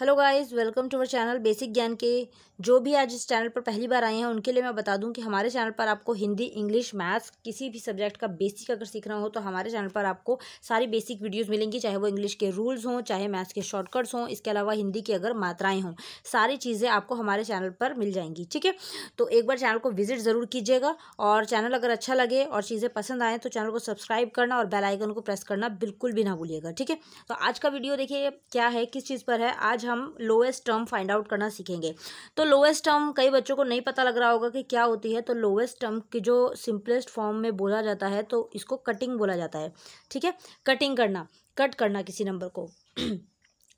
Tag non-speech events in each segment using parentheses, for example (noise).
hello guys welcome to our channel basic ज्ञान के जो भी आज इस चैनल पर पहली बार आए हैं उनके लिए मैं बता दूं कि हमारे चैनल पर आपको हिंदी इंग्लिश मैथ्स किसी भी सब्जेक्ट का बेसिक अगर सीखना हो तो हमारे चैनल पर आपको सारी बेसिक वीडियोस मिलेंगी चाहे वो इंग्लिश के रूल्स हों चाहे मैथ्स के शॉर्टकट्स हों इसके अलावा हिंदी की अगर मात्राएँ हों सारी चीज़ें आपको हमारे चैनल पर मिल जाएंगी ठीक है तो एक बार चैनल को विजिट ज़रूर कीजिएगा और चैनल अगर अच्छा लगे और चीज़ें पसंद आएँ तो चैनल को सब्सक्राइब करना और बेलाइकन को प्रेस करना बिल्कुल भी ना भूलिएगा ठीक है तो आज का वीडियो देखिए क्या है किस चीज़ पर है आज हम लोएस्ट टर्म फाइंड आउट करना सीखेंगे तो लोएस्ट टर्म कई बच्चों को नहीं पता लग रहा होगा कि क्या होती है तो लोएस्ट टर्म की जो सिंपलेस्ट फॉर्म में बोला जाता है तो इसको कटिंग बोला जाता है ठीक है कटिंग करना कट करना किसी नंबर को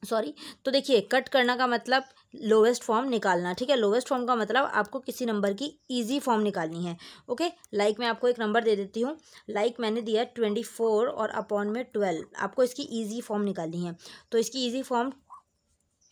सॉरी (clears throat) तो देखिए कट करना का मतलब लोवेस्ट फॉर्म निकालना ठीक है लोवेस्ट फॉर्म का मतलब आपको किसी नंबर की इजी फॉर्म निकालनी है ओके लाइक like मैं आपको एक नंबर दे देती हूँ लाइक like मैंने दिया ट्वेंटी फोर और अपॉन में ट्वेल्व आपको इसकी इजी फॉर्म निकालनी है तो इसकी इजी फॉर्म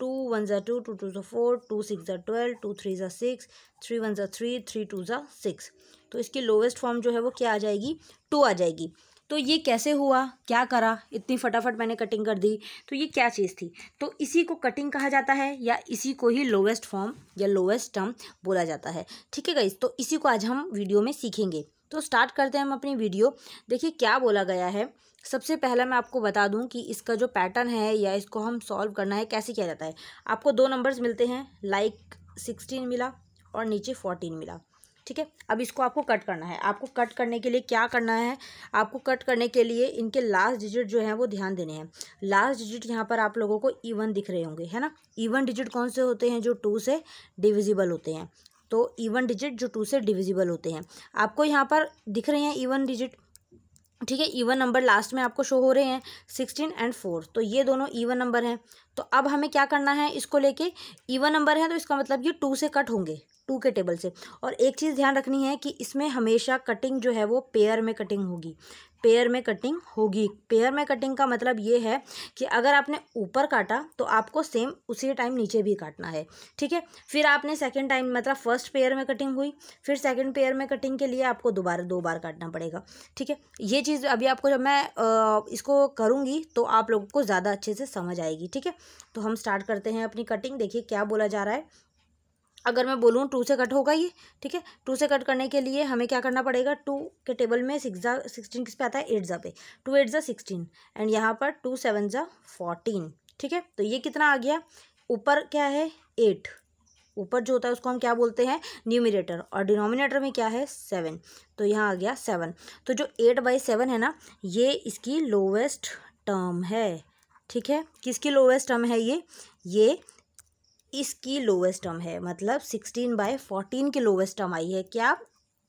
टू वन ज़ा टू टू टू ज़ा फोर टू सिक्स ज़ा ट्वेल्व टू थ्री ज़ा सिक्स थ्री वन ज़ा थ्री थ्री टू ज़ा सिक्स तो इसकी लोवेस्ट फॉर्म जो है वो क्या आ जाएगी टू आ जाएगी तो ये कैसे हुआ क्या करा इतनी फटाफट मैंने कटिंग कर दी तो ये क्या चीज़ थी तो इसी को कटिंग कहा जाता है या इसी को ही लोवेस्ट फॉर्म या लोवेस्ट टर्म बोला जाता है ठीक है गाइज तो इसी को आज हम वीडियो में सीखेंगे तो स्टार्ट करते हैं हम अपनी वीडियो देखिए क्या बोला गया है सबसे पहला मैं आपको बता दूं कि इसका जो पैटर्न है या इसको हम सॉल्व करना है कैसे किया जाता है आपको दो नंबर्स मिलते हैं लाइक सिक्सटीन मिला और नीचे फोर्टीन मिला ठीक है अब इसको आपको कट करना है आपको कट करने के लिए क्या करना है आपको कट करने के लिए इनके लास्ट डिजिट जो है वो ध्यान देने हैं लास्ट डिजिट यहाँ पर आप लोगों को इवन दिख रहे होंगे है ना इवन डिजिट कौन से होते हैं जो टू से डिविजिबल होते हैं तो इवन डिजिट जो टू से डिविजिबल होते हैं आपको यहाँ पर दिख रहे हैं इवन डिजिट ठीक है ईवन नंबर लास्ट में आपको शो हो रहे हैं सिक्सटीन एंड फोर तो ये दोनों ईवन नंबर हैं तो अब हमें क्या करना है इसको लेके ईवन नंबर है तो इसका मतलब ये टू से कट होंगे टू के टेबल से और एक चीज़ ध्यान रखनी है कि इसमें हमेशा कटिंग जो है वो पेयर में कटिंग होगी पेयर में कटिंग होगी पेयर में कटिंग का मतलब ये है कि अगर आपने ऊपर काटा तो आपको सेम उसी टाइम नीचे भी काटना है ठीक है फिर आपने सेकंड टाइम मतलब फर्स्ट पेयर में कटिंग हुई फिर सेकंड पेयर में कटिंग के लिए आपको दोबारा दो बार काटना पड़ेगा ठीक है ये चीज़ अभी आपको जब मैं इसको करूँगी तो आप लोगों को ज़्यादा अच्छे से समझ आएगी ठीक है तो हम स्टार्ट करते हैं अपनी कटिंग देखिए क्या बोला जा रहा है अगर मैं बोलूँ टू से कट होगा ये ठीक है टू से कट करने के लिए हमें क्या करना पड़ेगा टू के टेबल में सिक्स जा सिक्सटीन किस पे आता है एट जा पे टू एट जा सिक्सटीन एंड यहाँ पर टू सेवन जा फोर्टीन ठीक है तो ये कितना आ गया ऊपर क्या है एट ऊपर जो होता है उसको हम क्या बोलते हैं न्यूमिनेटर और डिनोमिनेटर में क्या है सेवन तो यहाँ आ गया सेवन तो जो एट बाई सेवन है ना ये इसकी लोवेस्ट टर्म है ठीक है किसकी लोवेस्ट टर्म है ये ये इसकी लोवेस्ट टर्म है मतलब सिक्सटीन बाय फोर्टीन की लोवेस्ट टर्म आई है क्या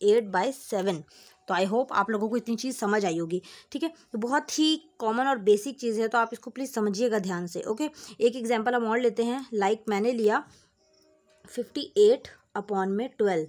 एट बाय सेवन तो आई होप आप लोगों को इतनी चीज़ समझ आई होगी ठीक है तो बहुत ही कॉमन और बेसिक चीज़ है तो आप इसको प्लीज़ समझिएगा ध्यान से ओके एक एग्जाम्पल हम और लेते हैं लाइक like मैंने लिया फिफ्टी एट अपॉन में ट्वेल्व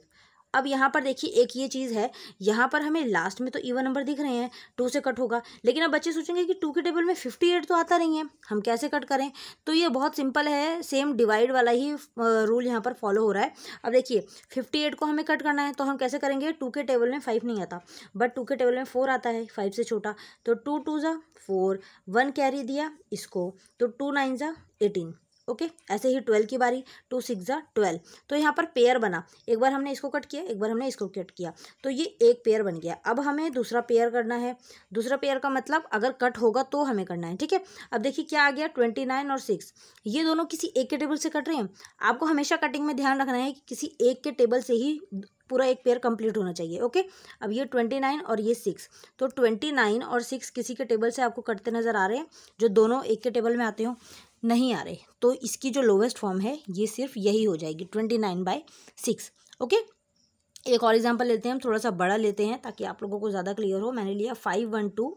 अब यहाँ पर देखिए एक ये चीज़ है यहाँ पर हमें लास्ट में तो ईवन नंबर दिख रहे हैं टू से कट होगा लेकिन अब बच्चे सोचेंगे कि टू के टेबल में फिफ्टी एट तो आता नहीं है हम कैसे कट करें तो ये बहुत सिंपल है सेम डिवाइड वाला ही रूल यहाँ पर फॉलो हो रहा है अब देखिए फिफ्टी एट को हमें कट करना है तो हम कैसे करेंगे टू के टेबल में फाइव नहीं आता बट टू के टेबल में फोर आता है फाइव से छोटा तो टू टू ज़ा फोर वन कैरी दिया इसको तो टू नाइन ज़ा एटीन ओके ऐसे ही ट्वेल्व की बारी टू सिक्स ज़ा ट्वेल्व तो यहाँ पर पेयर बना एक बार हमने इसको कट किया एक बार हमने इसको कट किया तो ये एक पेयर बन गया अब हमें दूसरा पेयर करना है दूसरा पेयर का मतलब अगर कट होगा तो हमें करना है ठीक है अब देखिए क्या आ गया ट्वेंटी नाइन और सिक्स ये दोनों किसी एक के टेबल से कट रहे हैं आपको हमेशा कटिंग में ध्यान रखना है कि किसी एक के टेबल से ही पूरा एक पेयर कंप्लीट होना चाहिए ओके अब ये ट्वेंटी नाइन और ये सिक्स तो ट्वेंटी नाइन और सिक्स किसी के टेबल से आपको कटते नज़र आ रहे हैं जो दोनों एक के टेबल में आते हो नहीं आ रहे तो इसकी जो लोवेस्ट फॉर्म है ये सिर्फ यही हो जाएगी twenty nine by six okay एक और एग्जांपल लेते हैं हम थोड़ा सा बड़ा लेते हैं ताकि आप लोगों को ज़्यादा क्लियर हो मैंने लिया फाइव वन टू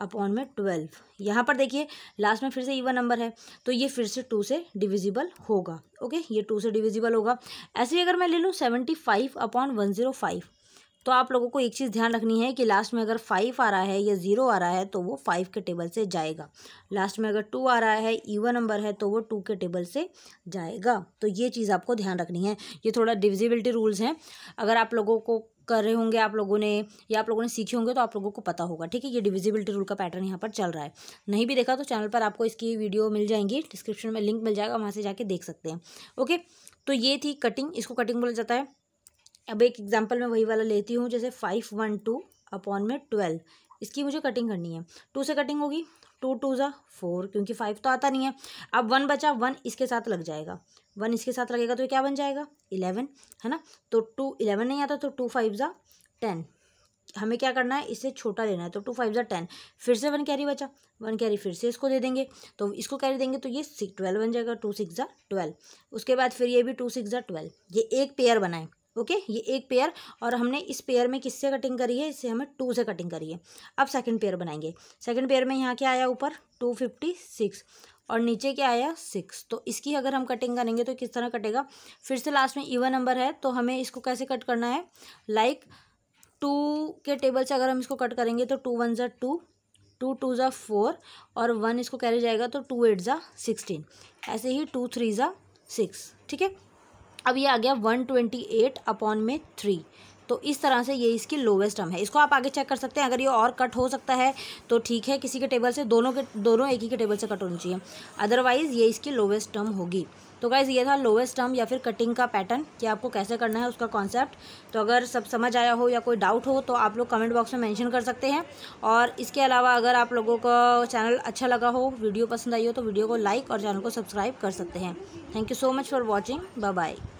अपॉन में ट्वेल्व यहाँ पर देखिए लास्ट में फिर से इवन नंबर है तो ये फिर से टू से डिविजिबल होगा ओके ये टू से डिविजिबल होगा ऐसे ही अगर मैं ले लूँ seventy five upon one zero five तो आप लोगों को एक चीज़ ध्यान रखनी है कि लास्ट में अगर फाइव आ रहा है या ज़ीरो आ रहा है तो वो फाइव के टेबल से जाएगा लास्ट में अगर टू आ रहा है ईवन नंबर है तो वो टू के टेबल से जाएगा तो ये चीज़ आपको ध्यान रखनी है ये थोड़ा डिविजिबिलिटी रूल्स हैं अगर आप लोगों को कर रहे होंगे आप लोगों ने या आप लोगों ने सीखे होंगे तो आप लोगों को पता होगा ठीक है ये डिविजिबिलिटी रूल का पैटर्न यहाँ पर चल रहा है नहीं भी देखा तो चैनल पर आपको इसकी वीडियो मिल जाएंगी डिस्क्रिप्शन में लिंक मिल जाएगा वहाँ से जाके देख सकते हैं ओके तो ये थी कटिंग इसको कटिंग बोला जाता है अब एक एग्जांपल मैं वही वाला लेती हूँ जैसे फाइव वन टू अपॉन में ट्वेल्व इसकी मुझे कटिंग करनी है टू से कटिंग होगी टू टू ज़ा फोर क्योंकि फाइव तो आता नहीं है अब वन बचा वन इसके साथ लग जाएगा वन इसके साथ लगेगा तो क्या बन जाएगा इलेवन है ना तो टू इलेवन नहीं आता तो टू फाइव ज़ा टेन हमें क्या करना है इससे छोटा लेना है तो टू फाइव ज़ा टेन फिर से वन कैरी बचा वन कैरी फिर से इसको दे देंगे तो इसको कैरी देंगे तो ये सिक्स ट्वेल्व बन जाएगा टू सिक्स ज़ा ट्वेल्व उसके बाद फिर ये भी टू सिक्स ज़ा ट्वेल्व ये एक पेयर बनाए ओके ये एक पेयर और हमने इस पेयर में किससे कटिंग करी है इससे हमें टू से कटिंग करी है अब सेकंड पेयर बनाएंगे सेकंड पेयर में यहाँ क्या आया ऊपर टू फिफ्टी सिक्स और नीचे क्या आया सिक्स तो इसकी अगर हम कटिंग करेंगे तो किस तरह कटेगा फिर से लास्ट में इवन नंबर है तो हमें इसको कैसे कट करना है लाइक टू के टेबल से अगर हम इसको कट करेंगे तो टू वन ज़ा टू टू टू ज़ा फोर और वन इसको कैरी जाएगा तो टू एट ज़ा सिक्सटीन ऐसे ही टू थ्री ज़ा सिक्स ठीक है अब ये आ गया वन ट्वेंटी एट अपॉन में थ्री तो इस तरह से ये इसकी लोवेस्ट टर्म है इसको आप आगे चेक कर सकते हैं अगर ये और कट हो सकता है तो ठीक है किसी के टेबल से दोनों के दोनों एक ही के टेबल से कट होनी चाहिए अदरवाइज़ ये इसकी लोवेस्ट टर्म होगी तो गाइज़ ये था लोवेस्ट टर्म या फिर कटिंग का पैटर्न कि आपको कैसे करना है उसका कॉन्सेप्ट तो अगर सब समझ आया हो या कोई डाउट हो तो आप लोग कमेंट बॉक्स में मेंशन कर सकते हैं और इसके अलावा अगर आप लोगों का चैनल अच्छा लगा हो वीडियो पसंद आई हो तो वीडियो को लाइक और चैनल को सब्सक्राइब कर सकते हैं thank you so much for watching bye